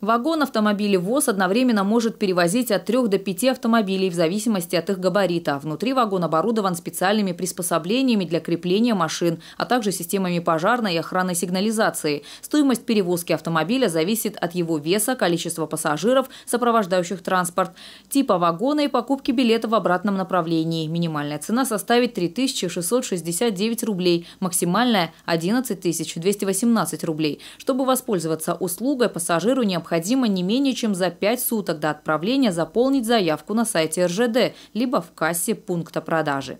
Вагон автомобиля ВОЗ одновременно может перевозить от 3 до 5 автомобилей в зависимости от их габарита. Внутри вагон оборудован специальными приспособлениями для крепления машин, а также системами пожарной и охранной сигнализации. Стоимость перевозки автомобиля зависит от его веса, количества пассажиров, сопровождающих транспорт, типа вагона и покупки билета в обратном направлении. Минимальная цена составит 3669 рублей, максимальная – 11 218 рублей. Чтобы воспользоваться услугой, пассажиру необходимо необходимо не менее чем за 5 суток до отправления заполнить заявку на сайте РЖД, либо в кассе пункта продажи.